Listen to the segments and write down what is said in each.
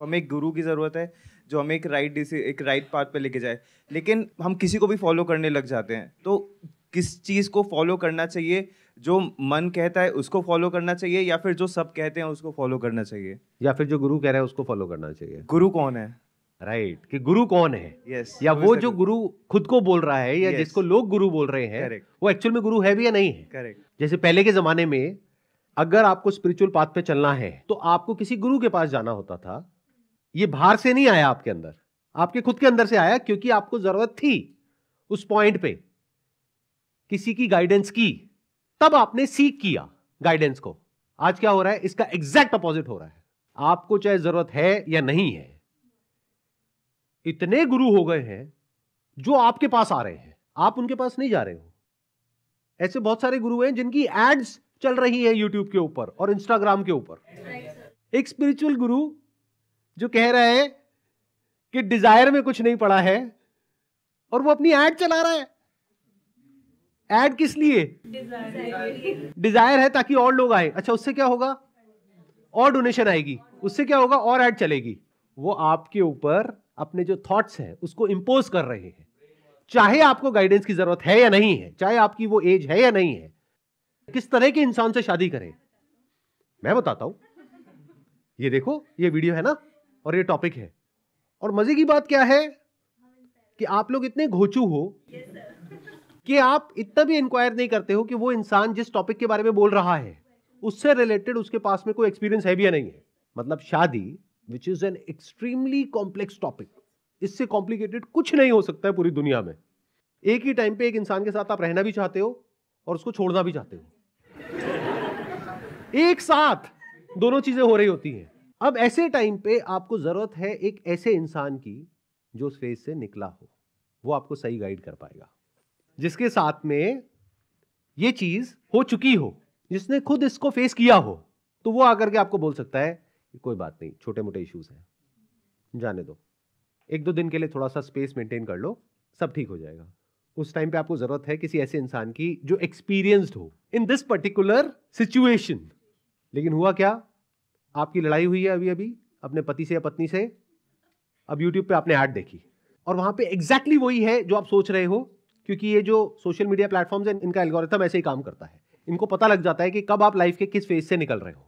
तो हमें एक गुरु की ज़रूरत है जो हमें एक राइट एक राइट पाथ पे लेके जाए लेकिन हम किसी को भी फॉलो करने लग जाते हैं तो किस चीज़ को फॉलो करना चाहिए जो मन कहता है उसको फॉलो करना चाहिए या फिर जो सब कहते हैं उसको फॉलो करना चाहिए या फिर जो गुरु कह रहा है उसको फॉलो करना चाहिए गुरु कौन है राइट right. कि गुरु कौन है yes, या वो जो गुरु खुद को बोल रहा है या yes. जिसको लोग गुरु बोल रहे हैं वो एक्चुअल में गुरु है भी या नहीं है Correct. जैसे पहले के जमाने में अगर आपको स्पिरिचुअल पाथ पे चलना है तो आपको किसी गुरु के पास जाना होता था ये बाहर से नहीं आया आपके अंदर आपके खुद के अंदर से आया क्योंकि आपको जरूरत थी उस पॉइंट पे किसी की गाइडेंस की तब आपने सीख किया गाइडेंस को आज क्या हो रहा है इसका एग्जैक्ट अपोजिट हो रहा है आपको चाहे जरूरत है या नहीं है इतने गुरु हो गए हैं जो आपके पास आ रहे हैं आप उनके पास नहीं जा रहे हो ऐसे बहुत सारे गुरु हैं जिनकी एड्स चल रही है यूट्यूब के ऊपर और इंस्टाग्राम के ऊपर एक स्पिरिचुअल गुरु जो कह रहा है कि डिजायर में कुछ नहीं पड़ा है और वो अपनी एड चला रहा है एड किस लिए डिजायर है ताकि और लोग आए अच्छा उससे क्या होगा और डोनेशन आएगी उससे क्या होगा और एड चलेगी वो आपके ऊपर अपने जो थॉट्स हैं उसको इम्पोज कर रहे हैं चाहे आपको गाइडेंस की जरूरत है या नहीं है चाहे आपकी वो एज है या नहीं है किस तरह के इंसान से शादी करें मैं बताता हूं ये देखो ये वीडियो है ना और ये टॉपिक है और मजे की बात क्या है कि आप लोग इतने घोचू हो कि आप इतना भी इंक्वायर नहीं करते हो कि वो इंसान जिस टॉपिक के बारे में बोल रहा है उससे रिलेटेड उसके पास में कोई एक्सपीरियंस है भी या नहीं है मतलब शादी which is an extremely complex topic इससे कॉम्प्लिकेटेड कुछ नहीं हो सकता है पूरी दुनिया में एक ही टाइम पे एक इंसान के साथ आप रहना भी चाहते हो और उसको छोड़ना भी चाहते हो एक साथ दोनों चीजें हो रही होती हैं अब ऐसे टाइम पे आपको ज़रूरत है एक ऐसे इंसान की जो उस फेज से निकला हो वो आपको सही गाइड कर पाएगा जिसके साथ में ये चीज़ हो चुकी हो जिसने खुद इसको फेस किया हो तो वो आकर के आपको बोल सकता है कि कोई बात नहीं छोटे मोटे इश्यूज हैं जाने दो एक दो दिन के लिए थोड़ा सा स्पेस मेंटेन कर लो सब ठीक हो जाएगा उस टाइम पे आपको ज़रूरत है किसी ऐसे इंसान की जो एक्सपीरियंस्ड हो इन दिस पर्टिकुलर सिचुएशन लेकिन हुआ क्या आपकी लड़ाई हुई है अभी अभी अपने पति से या पत्नी से अब यूट्यूब पे आपने ऐड देखी और वहां पे एग्जैक्टली exactly वही है जो आप सोच रहे हो क्योंकि ये जो सोशल मीडिया प्लेटफॉर्म्स हैं इनका एल्गोरिथम ऐसे ही काम करता है इनको पता लग जाता है कि कब आप लाइफ के किस फेज से निकल रहे हो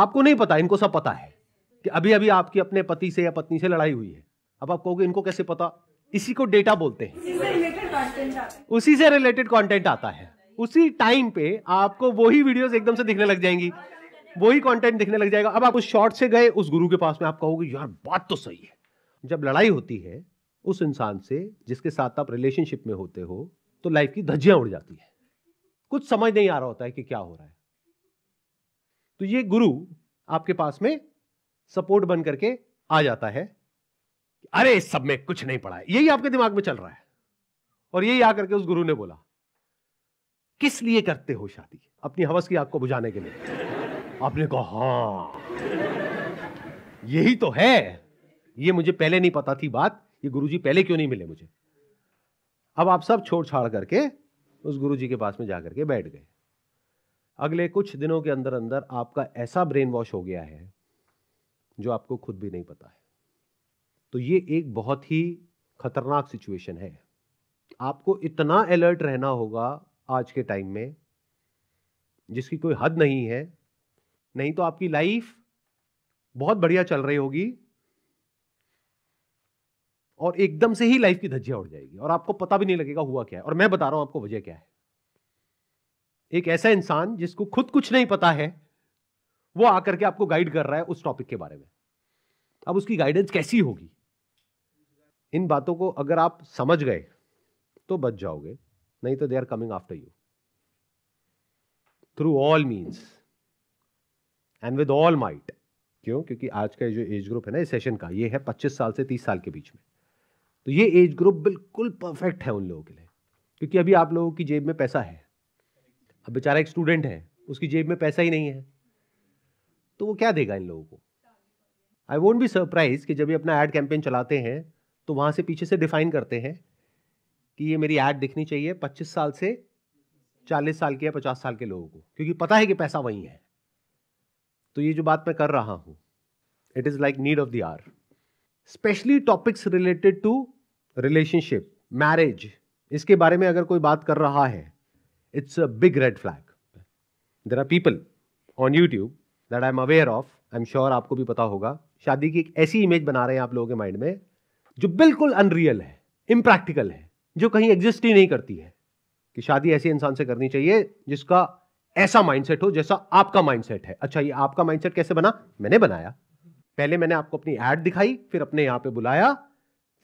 आपको नहीं पता इनको सब पता है कि अभी अभी आपकी अपने पति से या पत्नी से लड़ाई हुई है अब आप कहोगे इनको कैसे पता इसी को डेटा बोलते हैं उसी से रिलेटेड कंटेंट आता है उसी टाइम पे आपको वही वीडियोस एकदम से दिखने लग जाएंगी वही कंटेंट दिखने लग जाएगा अब आप उस शॉर्ट से गए उस गुरु के पास में आप कहोगे यार बात तो सही है जब लड़ाई होती है उस इंसान से जिसके साथ आप रिलेशनशिप में होते हो तो लाइफ की धज्जियां उड़ जाती है कुछ समझ नहीं आ रहा होता है कि क्या हो रहा है तो ये गुरु आपके पास में सपोर्ट बन करके आ जाता है अरे इस सब में कुछ नहीं पड़ा है यही आपके दिमाग में चल रहा है और यही आकर के उस गुरु ने बोला किस लिए करते हो शादी अपनी हवस की आग को बुझाने के लिए आपने कहा हाँ यही तो है ये मुझे पहले नहीं पता थी बात ये गुरुजी पहले क्यों नहीं मिले मुझे अब आप सब छोड़ छाड़ करके उस गुरुजी के पास में जाकर के बैठ गए अगले कुछ दिनों के अंदर अंदर आपका ऐसा ब्रेन वॉश हो गया है जो आपको खुद भी नहीं पता है तो ये एक बहुत ही खतरनाक सिचुएशन है आपको इतना अलर्ट रहना होगा आज के टाइम में जिसकी कोई हद नहीं है नहीं तो आपकी लाइफ बहुत बढ़िया चल रही होगी और एकदम से ही लाइफ की धज्जियां उड़ जाएगी और आपको पता भी नहीं लगेगा हुआ क्या है और मैं बता रहा हूं आपको वजह क्या है एक ऐसा इंसान जिसको खुद कुछ नहीं पता है वो आकर के आपको गाइड कर रहा है उस टॉपिक के बारे में अब उसकी गाइडेंस कैसी होगी इन बातों को अगर आप समझ गए तो बच जाओगे नहीं तो they are coming after you through all means and with all might क्यों क्योंकि आज का जो एज ग्रुप है ना इस सेशन का ये है पच्चीस साल से तीस साल के बीच में तो ये एज ग्रुप बिल्कुल परफेक्ट है उन लोगों के लिए क्योंकि अभी आप लोगों की जेब में पैसा है अब बेचारा एक स्टूडेंट है उसकी जेब में पैसा ही नहीं है तो वो क्या देगा इन लोगों को आई वोंट बी सरप्राइज कि जब ये अपना एड कैंपेन चलाते हैं तो वहाँ से पीछे से डिफाइन करते हैं कि ये मेरी ऐड दिखनी चाहिए पच्चीस साल से चालीस साल के या पचास साल के लोगों को क्योंकि पता है कि पैसा वहीं है तो ये जो बात मैं कर रहा हूं it is like need of the hour specially topics related to relationship marriage इसके बारे में अगर कोई बात कर रहा है it's a big red flag there are people on YouTube that I am aware of I am sure आपको भी पता होगा शादी की एक ऐसी इमेज बना रहे हैं आप लोगों के माइंड में जो बिल्कुल अनरियल है इम्प्रैक्टिकल है जो कहीं एग्जिस्ट ही नहीं करती है कि शादी ऐसे इंसान से करनी चाहिए जिसका ऐसा माइंडसेट हो जैसा आपका माइंडसेट है अच्छा ये आपका माइंडसेट कैसे बना मैंने बनाया पहले मैंने आपको अपनी एड दिखाई फिर अपने यहां पे बुलाया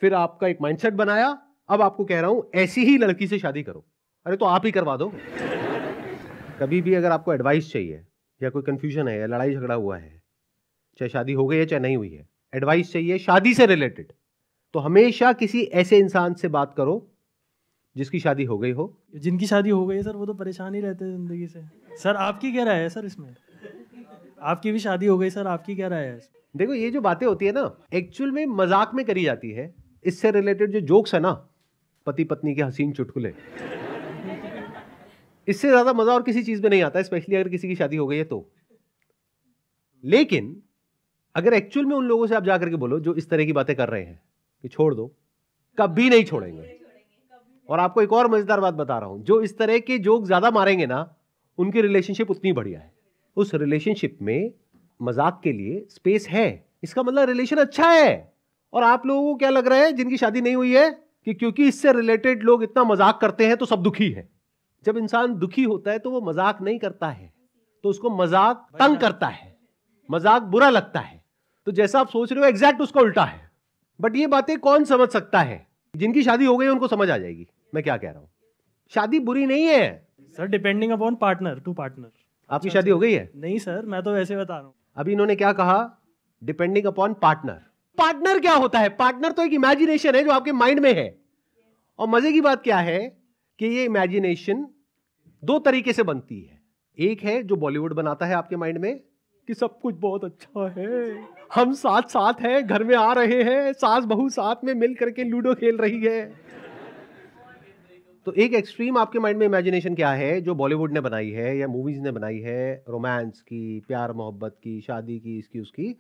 फिर आपका एक माइंडसेट बनाया अब आपको कह रहा हूं ऐसी ही लड़की से शादी करो अरे तो आप ही करवा दो कभी भी अगर आपको एडवाइस चाहिए या कोई कंफ्यूजन है या लड़ाई झगड़ा हुआ है चाहे शादी हो गई है चाहे नहीं हुई है एडवाइस चाहिए शादी से रिलेटेड तो हमेशा किसी ऐसे इंसान से बात करो जिसकी शादी हो गई हो जिनकी शादी हो गई है सर वो तो परेशान ही रहते हैं ज़िंदगी से सर आपकी क्या राय है सर इसमें आपकी भी शादी हो गई सर आपकी क्या राय है देखो ये जो बातें होती है ना एक्चुअल में मजाक में करी जाती है इससे रिलेटेड जो जोक्स है ना पति पत्नी के हसीन चुटकुले इससे ज़्यादा मज़ा और किसी चीज़ में नहीं आता स्पेशली अगर किसी की शादी हो गई है तो लेकिन अगर एक्चुअल में उन लोगों से आप जाकर के बोलो जो इस तरह की बातें कर रहे हैं कि छोड़ दो कभी नहीं छोड़ेंगे और आपको एक और मजेदार बात बता रहा हूं जो इस तरह के जोक ज्यादा मारेंगे ना उनकी रिलेशनशिप उतनी बढ़िया है उस रिलेशनशिप में मजाक के लिए स्पेस है इसका मतलब रिलेशन अच्छा है और आप लोगों को क्या लग रहा है जिनकी शादी नहीं हुई है कि क्योंकि इससे रिलेटेड लोग इतना मजाक करते हैं तो सब दुखी है जब इंसान दुखी होता है तो वो मजाक नहीं करता है तो उसको मजाक तंग करता है मजाक बुरा लगता है तो जैसा आप सोच रहे हो एग्जैक्ट उसका उल्टा है बट ये बातें कौन समझ सकता है जिनकी शादी हो गई उनको समझ आ जाएगी मैं क्या कह रहा हूँ शादी बुरी नहीं है sir depending upon partner to partner आपकी अच्छा, शादी अच्छा। हो गई है नहीं सर मैं तो वैसे बता रहा हूँ अभी इन्होंने क्या कहा डिपेंडिंग अपॉन पार्टनर पार्टनर क्या होता है पार्टनर तो एक इमेजिनेशन है जो आपके माइंड में है और मजे की बात क्या है कि ये इमेजिनेशन दो तरीके से बनती है एक है जो बॉलीवुड बनाता है आपके माइंड में कि सब कुछ बहुत अच्छा है हम साथ साथ हैं घर में आ रहे हैं सास बहू साथ में मिल करके लूडो खेल रही है तो एक एक्सट्रीम आपके माइंड में इमेजिनेशन क्या है जो बॉलीवुड ने बनाई है या मूवीज़ ने बनाई है रोमांस की प्यार मोहब्बत की शादी की इसकी उसकी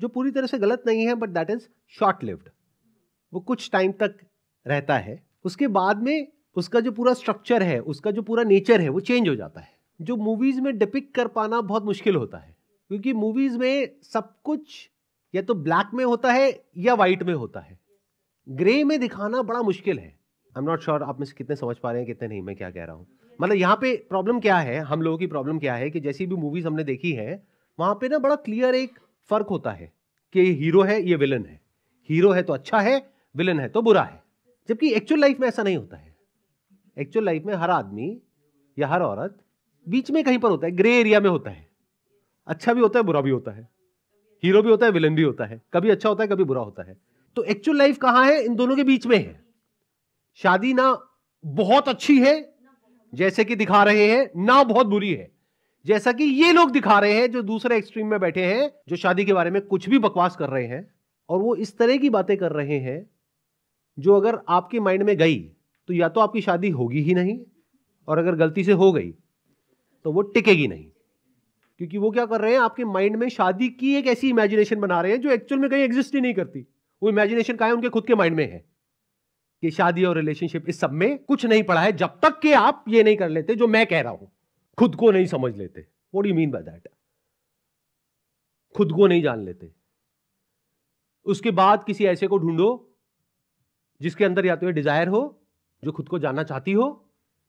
जो पूरी तरह से गलत नहीं है but that is short lived वो कुछ टाइम तक रहता है उसके बाद में उसका जो पूरा स्ट्रक्चर है उसका जो पूरा नेचर है वो चेंज हो जाता है जो मूवीज़ में डिपिक कर पाना बहुत मुश्किल होता है क्योंकि मूवीज़ में सब कुछ या तो ब्लैक में होता है या वाइट में होता है ग्रे में दिखाना बड़ा मुश्किल है आई एम नॉट श्योर आप में से कितने समझ पा रहे हैं कितने नहीं मैं क्या कह रहा हूँ मतलब यहाँ पे प्रॉब्लम क्या है हम लोगों की प्रॉब्लम क्या है कि जैसी भी मूवीज हमने देखी है वहाँ पे ना बड़ा क्लियर एक फर्क होता है कि ये हीरो है ये विलन है हीरो है तो अच्छा है विलन है तो बुरा है जबकि एक्चुअल लाइफ में ऐसा नहीं होता है एक्चुअल लाइफ में हर आदमी या हर औरत बीच में कहीं पर होता है ग्रे एरिया में होता है अच्छा भी होता है बुरा भी होता है हीरो भी होता है विलन भी होता है कभी अच्छा होता है कभी बुरा होता है तो एक्चुअल लाइफ कहाँ है इन दोनों के बीच में है शादी ना बहुत अच्छी है जैसे कि दिखा रहे हैं ना बहुत बुरी है जैसा कि ये लोग दिखा रहे हैं जो दूसरे एक्सट्रीम में बैठे हैं जो शादी के बारे में कुछ भी बकवास कर रहे हैं और वो इस तरह की बातें कर रहे हैं जो अगर आपके माइंड में गई तो या तो आपकी शादी होगी ही नहीं और अगर गलती से हो गई तो वो टिकेगी नहीं क्योंकि वो क्या कर रहे हैं आपके माइंड में शादी की एक ऐसी इमेजिनेशन बना रहे हैं जो एक्चुअल में कहीं एग्जिस्ट ही नहीं करती वो इमेजिनेशन का है उनके खुद के माइंड में है कि शादी और रिलेशनशिप इस सब में कुछ नहीं पढ़ा है जब तक कि आप ये नहीं कर लेते जो मैं कह रहा हूं खुद को नहीं समझ लेते वो डी मीन बाय दैट खुद को नहीं जान लेते उसके बाद किसी ऐसे को ढूंढो जिसके अंदर या तो ये डिजायर हो जो खुद को जानना चाहती हो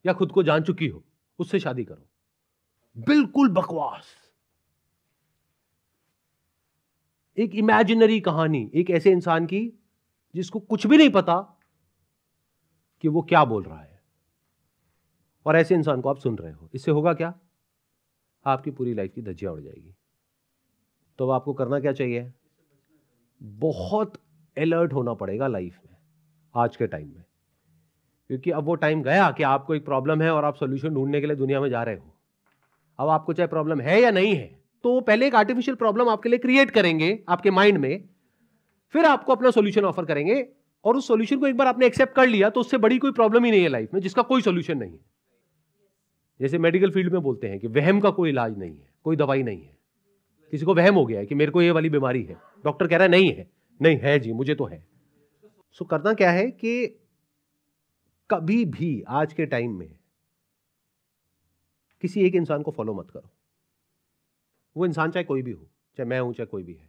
या खुद को जान चुकी हो उससे शादी करो बिल्कुल बकवास एक इमेजिनरी कहानी एक ऐसे इंसान की जिसको कुछ भी नहीं पता कि वो क्या बोल रहा है और ऐसे इंसान को आप सुन रहे हो इससे होगा क्या आपकी पूरी लाइफ की धज्जियाँ उड़ जाएगी तो अब आपको करना क्या चाहिए बहुत अलर्ट होना पड़ेगा लाइफ में आज के टाइम में क्योंकि अब वो टाइम गया कि आपको एक प्रॉब्लम है और आप सोल्यूशन ढूंढने के लिए दुनिया में जा रहे हो अब आपको चाहे प्रॉब्लम है या नहीं है तो पहले एक आर्टिफिशियल प्रॉब्लम आपके लिए क्रिएट करेंगे आपके माइंड में फिर आपको अपना सोल्यूशन ऑफर करेंगे और उस सॉल्यूशन को एक बार आपने एक्सेप्ट कर लिया तो उससे बड़ी कोई प्रॉब्लम ही नहीं है लाइफ में जिसका कोई सोल्यूशन नहीं है जैसे मेडिकल फील्ड में बोलते हैं कि वहम का कोई इलाज नहीं है कोई दवाई नहीं है किसी को वहम हो गया है कि मेरे को ये वाली बीमारी है डॉक्टर कह रहा है नहीं है नहीं है जी मुझे तो है सो so, करना क्या है कि कभी भी आज के टाइम में किसी एक इंसान को फॉलो मत करो वो इंसान चाहे कोई भी हो चाहे मैं हूं चाहे कोई भी है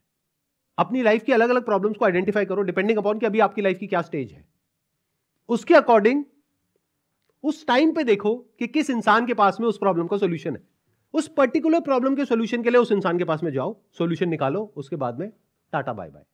अपनी लाइफ की अलग अलग प्रॉब्लम्स को आइडेंटिफाई करो डिपेंडिंग अपॉन कि अभी आपकी लाइफ की क्या स्टेज है उसके अकॉर्डिंग उस टाइम पे देखो कि किस इंसान के पास में उस प्रॉब्लम का सोल्यूशन है उस पर्टिकुलर प्रॉब्लम के सोल्यूशन के लिए उस इंसान के पास में जाओ सोल्यूशन निकालो उसके बाद में टाटा बाय बाय